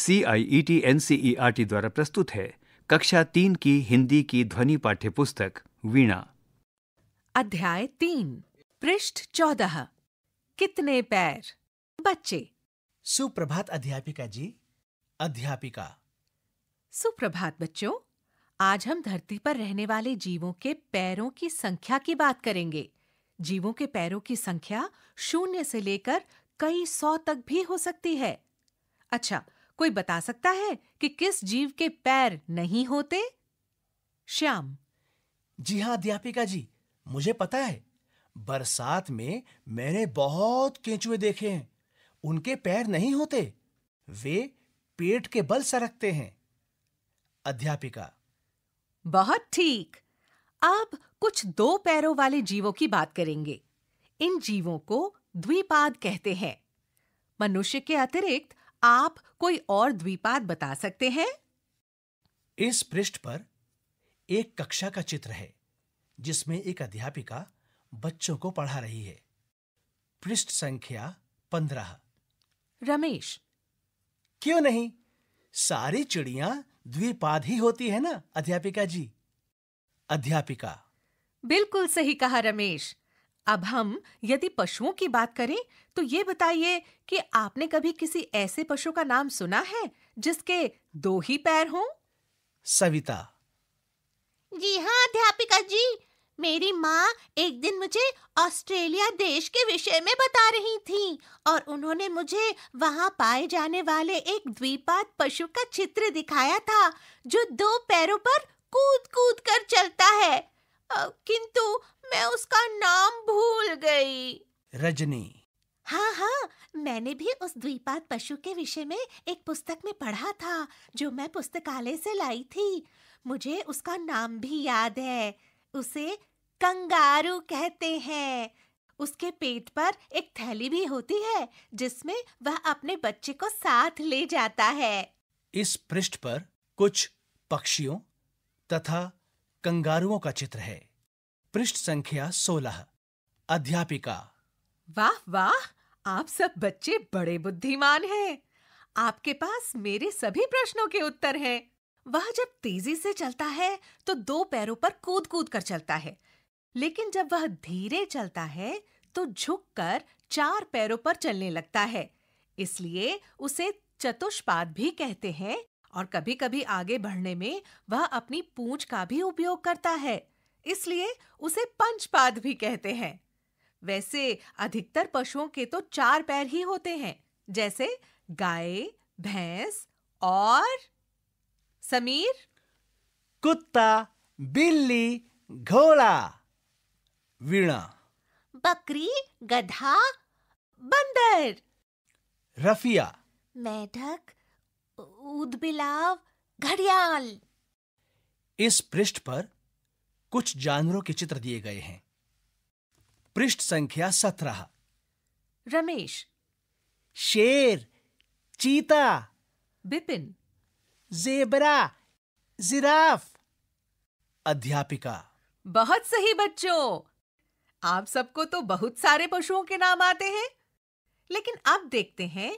C I E T N C E R T द्वारा प्रस्तुत है कक्षा तीन की हिंदी की ध्वनि पाठ्य पुस्तक वीणा अध्याय तीन पृष्ठ चौदह कितने पैर बच्चे सुप्रभात अध्यापिका जी अध्यापिका सुप्रभात बच्चों आज हम धरती पर रहने वाले जीवों के पैरों की संख्या की बात करेंगे जीवों के पैरों की संख्या शून्य से लेकर कई सौ तक भी हो सकती है अच्छा कोई बता सकता है कि किस जीव के पैर नहीं होते श्याम जी हाँ अध्यापिका जी मुझे पता है बरसात में मैंने बहुत केंचुए देखे हैं उनके पैर नहीं होते वे पेट के बल सरकते हैं अध्यापिका बहुत ठीक अब कुछ दो पैरों वाले जीवों की बात करेंगे इन जीवों को द्विपाद कहते हैं मनुष्य के अतिरिक्त आप कोई और द्वीपाद बता सकते हैं इस पृष्ठ पर एक कक्षा का चित्र है जिसमें एक अध्यापिका बच्चों को पढ़ा रही है पृष्ठ संख्या पंद्रह रमेश क्यों नहीं सारी चिड़िया द्विपाद ही होती है ना अध्यापिका जी अध्यापिका बिल्कुल सही कहा रमेश अब हम यदि पशुओं की बात करें तो ये बताइए कि आपने कभी किसी ऐसे पशु का नाम सुना है जिसके दो ही पैर हों? सविता जी हाँ अध्यापिका जी मेरी माँ एक दिन मुझे ऑस्ट्रेलिया देश के विषय में बता रही थी और उन्होंने मुझे वहाँ पाए जाने वाले एक द्वीपात पशु का चित्र दिखाया था जो दो पैरों पर कूद कूद कर चलता है किंतु मैं उसका नाम भूल गई रजनी हाँ हाँ मैंने भी उस द्वीपात पशु के विषय में एक पुस्तक में पढ़ा था जो मैं पुस्तकालय से लाई थी मुझे उसका नाम भी याद है उसे कंगारू कहते हैं उसके पेट पर एक थैली भी होती है जिसमें वह अपने बच्चे को साथ ले जाता है इस पृष्ठ पर कुछ पक्षियों तथा कंगारुओं का चित्र है पृष्ठ संख्या सोलह अध्यापिका वाह वाह आप सब बच्चे बड़े बुद्धिमान हैं आपके पास मेरे सभी प्रश्नों के उत्तर हैं वह जब तेजी से चलता है तो दो पैरों पर कूद कूद कर चलता है लेकिन जब वह धीरे चलता है तो झुककर चार पैरों पर चलने लगता है इसलिए उसे चतुष्पाद भी कहते हैं और कभी-कभी आगे बढ़ने में वह अपनी पूंछ का भी उपयोग करता है इसलिए उसे पंचपाद भी कहते हैं वैसे अधिकतर पशुओं के तो चार पैर ही होते हैं जैसे गाय भैंस और समीर कुत्ता बिल्ली घोड़ा वीणा बकरी गधा बंदर रफिया मेढक उदबिलाव घड़ियाल इस पृष्ठ पर कुछ जानवरों के चित्र दिए गए हैं पृष्ठ संख्या सत्रह रमेश शेर चीता बिपिन जेबरा जिराफ अध्यापिका बहुत सही बच्चों आप सबको तो बहुत सारे पशुओं के नाम आते हैं लेकिन अब देखते हैं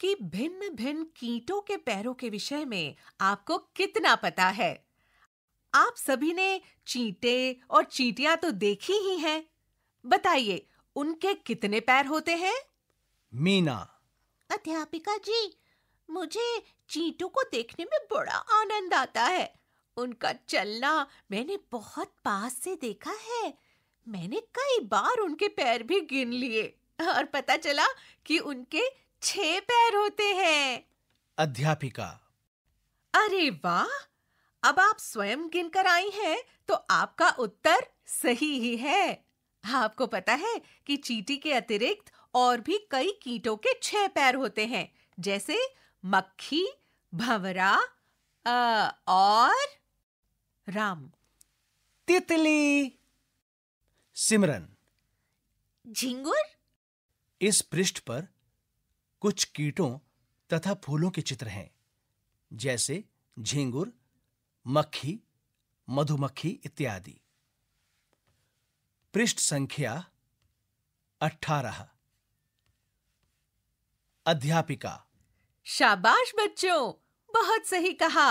कि भिन्न भिन्न कीटों के पैरों के विषय में आपको कितना पता है आप सभी ने चींटे और चींटियां तो देखी ही हैं। बताइए उनके कितने पैर होते हैं मीना अध्यापिका जी मुझे चींटों को देखने में बड़ा आनंद आता है उनका चलना मैंने बहुत पास से देखा है मैंने कई बार उनके पैर भी गिन लिए और पता चला कि उनके छह पैर होते हैं अध्यापिका अरे वाह अब आप स्वयं गिनकर आई हैं तो आपका उत्तर सही ही है आपको पता है कि चींटी के अतिरिक्त और भी कई कीटों के छह पैर होते हैं जैसे मक्खी आ, और राम तितली सिमरन झिंगुर इस पृष्ठ पर कुछ कीटों तथा फूलों के चित्र हैं जैसे झिंगुर मक्खी मधुमक्खी इत्यादि पृष्ठ संख्या अठारह अध्यापिका शाबाश बच्चों बहुत सही कहा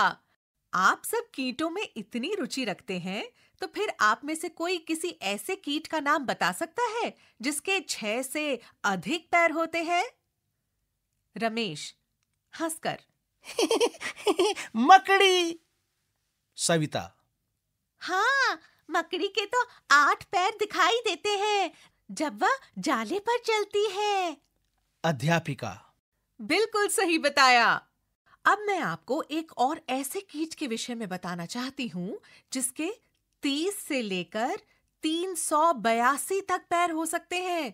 आप सब कीटों में इतनी रुचि रखते हैं तो फिर आप में से कोई किसी ऐसे कीट का नाम बता सकता है जिसके छह से अधिक पैर होते हैं रमेश हंसकर मकड़ी सविता हाँ मकड़ी के तो आठ पैर दिखाई देते हैं जब वह जाले पर चलती है अध्यापिका बिल्कुल सही बताया अब मैं आपको एक और ऐसे कीट के विषय में बताना चाहती हूँ जिसके तीस से लेकर तीन सौ बयासी तक पैर हो सकते हैं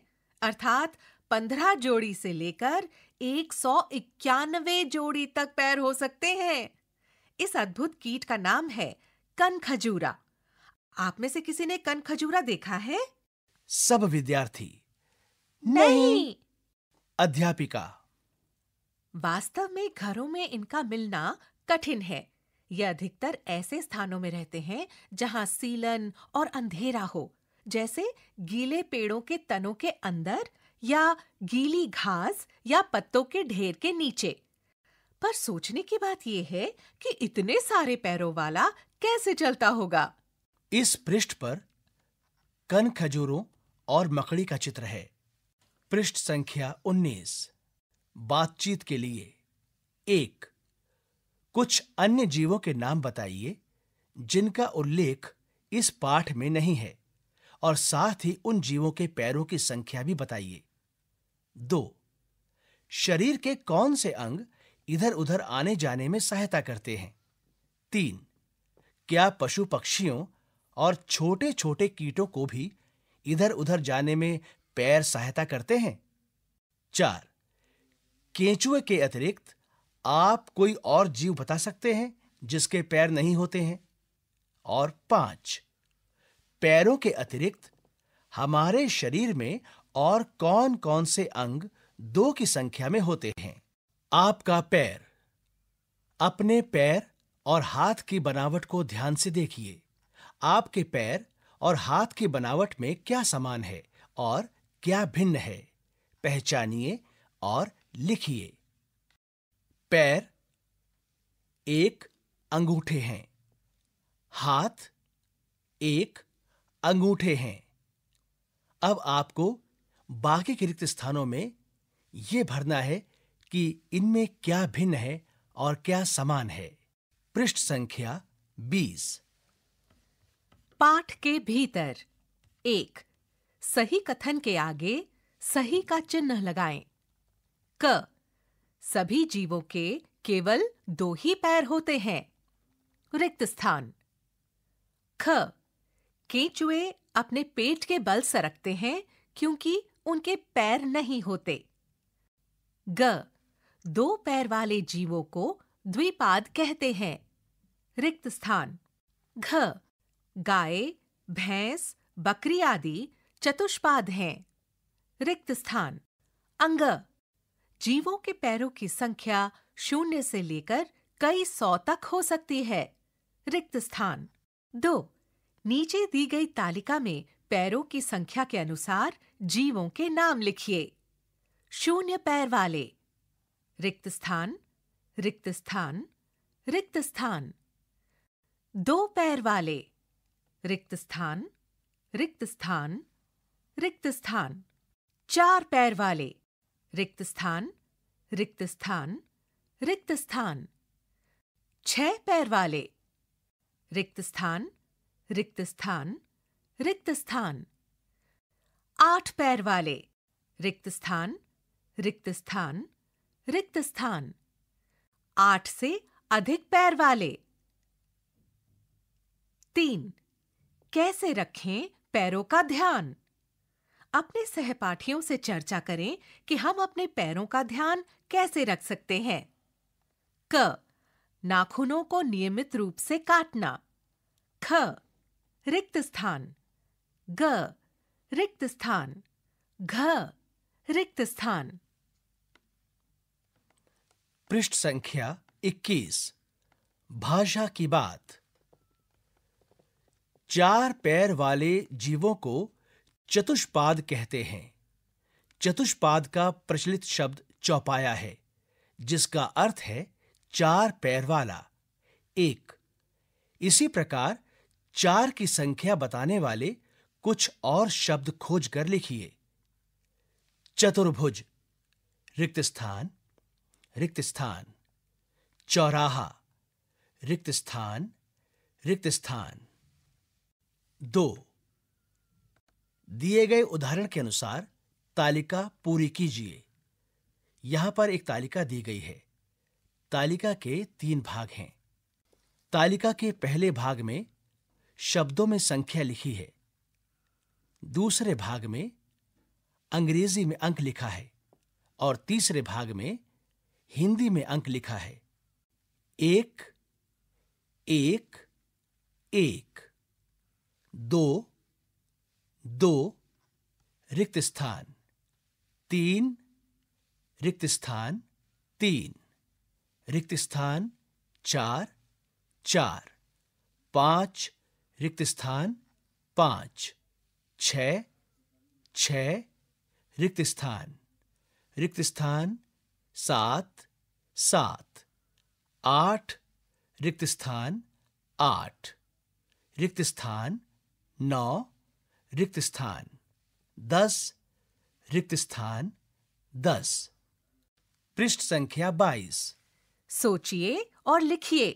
अर्थात पंद्रह जोड़ी से लेकर एक सौ इक्यानवे जोड़ी तक पैर हो सकते हैं इस अद्भुत कीट का नाम है कनखजूरा आप में से किसी ने कन खजूरा देखा है सब विद्यार्थी नहीं अध्यापिका वास्तव में घरों में इनका मिलना कठिन है यह अधिकतर ऐसे स्थानों में रहते हैं जहां सीलन और अंधेरा हो जैसे गीले पेड़ों के तनों के अंदर या गीली घास या पत्तों के ढेर के नीचे पर सोचने की बात यह है कि इतने सारे पैरों वाला कैसे चलता होगा इस पृष्ठ पर कन खजूरों और मकड़ी का चित्र है पृष्ठ संख्या 19 बातचीत के लिए एक कुछ अन्य जीवों के नाम बताइए जिनका उल्लेख इस पाठ में नहीं है और साथ ही उन जीवों के पैरों की संख्या भी बताइए दो शरीर के कौन से अंग इधर उधर आने जाने में सहायता करते हैं तीन क्या पशु पक्षियों और छोटे छोटे कीटों को भी इधर उधर जाने में पैर सहायता करते हैं चार केंचुए के अतिरिक्त आप कोई और जीव बता सकते हैं जिसके पैर नहीं होते हैं और पांच पैरों के अतिरिक्त हमारे शरीर में और कौन कौन से अंग दो की संख्या में होते हैं आपका पैर अपने पैर और हाथ की बनावट को ध्यान से देखिए आपके पैर और हाथ की बनावट में क्या समान है और क्या भिन्न है पहचानिए और लिखिए पैर एक अंगूठे हैं हाथ एक अंगूठे हैं अब आपको बाकी के रिक्त स्थानों में यह भरना है कि इनमें क्या भिन्न है और क्या समान है पृष्ठ संख्या 20 पाठ के भीतर एक सही कथन के आगे सही का चिन्ह लगाएं। क सभी जीवों के केवल दो ही पैर होते हैं रिक्त स्थान ख केचुए अपने पेट के बल सरकते हैं क्योंकि उनके पैर नहीं होते ग दो पैर वाले जीवों को द्विपाद कहते हैं रिक्त स्थान घ गाय भैंस बकरी आदि चतुष्पाद हैं रिक्त स्थान अंग जीवों के पैरों की संख्या शून्य से लेकर कई सौ तक हो सकती है रिक्त स्थान दो नीचे दी गई तालिका में पैरों की संख्या के अनुसार जीवों के नाम लिखिए शून्य पैर वाले रिक्त स्थान रिक्त स्थान रिक्त स्थान दो पैर वाले रिक्त स्थान रिक्त स्थान रिक्त स्थान चार पैर वाले रिक्त स्थान रिक्त स्थान रिक्त स्थान छह पैर वाले रिक्त स्थान रिक्त स्थान रिक्त स्थान आठ पैर वाले रिक्त स्थान रिक्त स्थान रिक्त स्थान आठ से अधिक पैर वाले तीन कैसे रखें पैरों का ध्यान अपने सहपाठियों से चर्चा करें कि हम अपने पैरों का ध्यान कैसे रख सकते हैं क नाखूनों को नियमित रूप से काटना ख रिक्त स्थान ग रिक्त स्थान घ रिक्त स्थान पृष्ठ संख्या 21 भाषा की बात चार पैर वाले जीवों को चतुष्पाद कहते हैं चतुष्पाद का प्रचलित शब्द चौपाया है जिसका अर्थ है चार पैर वाला एक इसी प्रकार चार की संख्या बताने वाले कुछ और शब्द खोज कर लिखिए चतुर्भुज रिक्त स्थान रिक्त स्थान चौराहा रिक्त स्थान रिक्त स्थान दो दिए गए उदाहरण के अनुसार तालिका पूरी कीजिए यहां पर एक तालिका दी गई है तालिका के तीन भाग हैं तालिका के पहले भाग में शब्दों में संख्या लिखी है दूसरे भाग में अंग्रेजी में अंक लिखा है और तीसरे भाग में हिंदी में अंक लिखा है एक एक एक दो दो रिक्त स्थान तीन रिक्त स्थान तीन रिक्त स्थान चार चार पांच रिक्त स्थान पांच छ छ रिक्त स्थान रिक्त स्थान सात सात आठ रिक्त स्थान आठ रिक्त स्थान नौ रिक्त स्थान दस रिक्त स्थान दस पृष्ठ संख्या बाईस सोचिए और लिखिए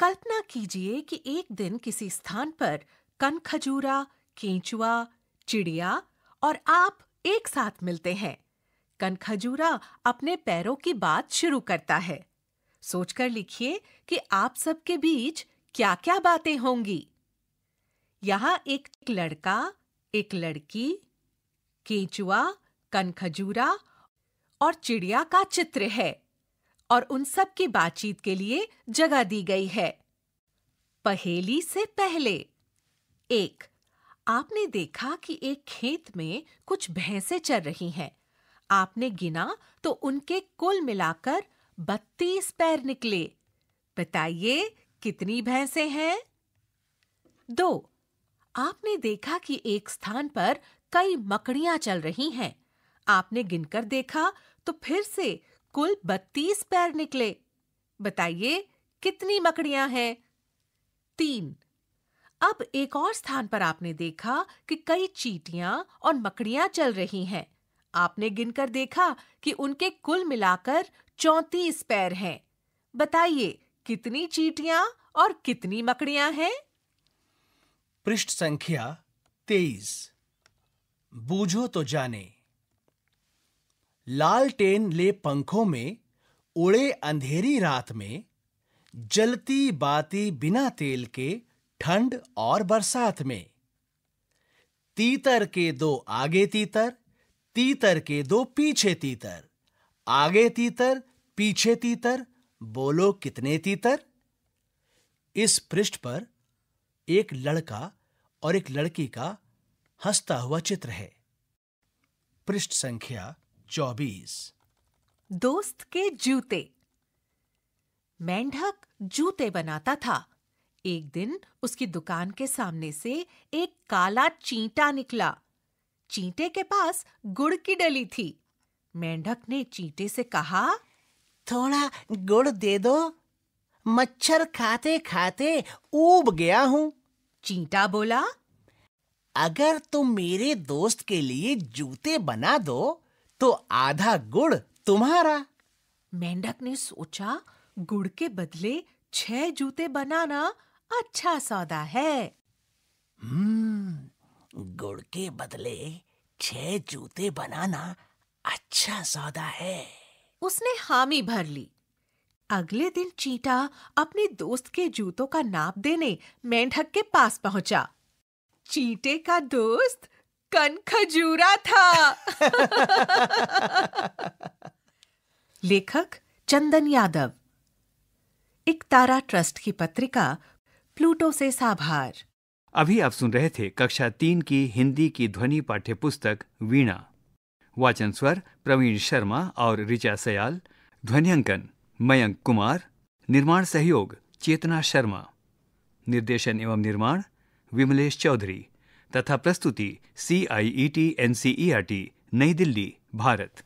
कल्पना कीजिए कि एक दिन किसी स्थान पर खजूरा केंचुआ चिड़िया और आप एक साथ मिलते हैं कनखजूरा अपने पैरों की बात शुरू करता है सोचकर लिखिए कि आप सबके बीच क्या क्या बातें होंगी यहाँ एक लड़का एक लड़की केचुआ कनखजूरा और चिड़िया का चित्र है और उन सब की बातचीत के लिए जगह दी गई है पहेली से पहले एक आपने देखा कि एक खेत में कुछ भैंसें चर रही हैं आपने गिना तो उनके कुल मिलाकर बत्तीस पैर निकले बताइए कितनी भैंसे हैं दो आपने देखा कि एक स्थान पर कई मकड़ियां चल रही हैं आपने गिनकर देखा तो फिर से कुल बत्तीस पैर निकले बताइए कितनी मकड़ियां हैं तीन अब एक और स्थान पर आपने देखा कि कई चीटियां और मकड़ियां चल रही हैं आपने गिनकर देखा कि उनके कुल मिलाकर चौंतीस पैर हैं बताइए कितनी चीटियां और कितनी मकड़ियां हैं पृष्ठ संख्या तेईस बूझो तो जाने लाल टेन ले पंखों में उड़े अंधेरी रात में जलती बाती बिना तेल के ठंड और बरसात में तीतर के दो आगे तीतर तीतर के दो पीछे तीतर आगे तीतर पीछे तीतर बोलो कितने तीतर इस पृष्ठ पर एक लड़का और एक लड़की का हंसता हुआ चित्र है पृष्ठ संख्या चौबीस दोस्त के जूते मेंढक जूते बनाता था एक दिन उसकी दुकान के सामने से एक काला चींटा निकला चींटे के पास गुड़ की डली थी मेंढक ने चींटे से कहा थोड़ा गुड़ दे दो मच्छर खाते खाते ऊब गया हूँ चींटा बोला अगर तुम मेरे दोस्त के लिए जूते बना दो तो आधा गुड़ तुम्हारा मेंढक ने सोचा गुड़ के बदले छह जूते बनाना अच्छा सौदा है हम्म गुड़ के बदले छह जूते बनाना अच्छा सौदा है उसने हामी भर ली अगले दिन चीटा अपने दोस्त के जूतों का नाप देने मेंढक के पास पहुंचा चीटे का दोस्त कन खजूरा था लेखक चंदन यादव इकतारा ट्रस्ट की पत्रिका प्लूटो से साभार अभी आप सुन रहे थे कक्षा तीन की हिंदी की ध्वनि पाठ्यपुस्तक वीणा वाचन स्वर प्रवीण शर्मा और ऋचा सयाल ध्वनियांकन मयंक कुमार निर्माण सहयोग चेतना शर्मा निर्देशन एवं निर्माण विमलेश चौधरी तथा प्रस्तुति C I E T N C E R T नई दिल्ली भारत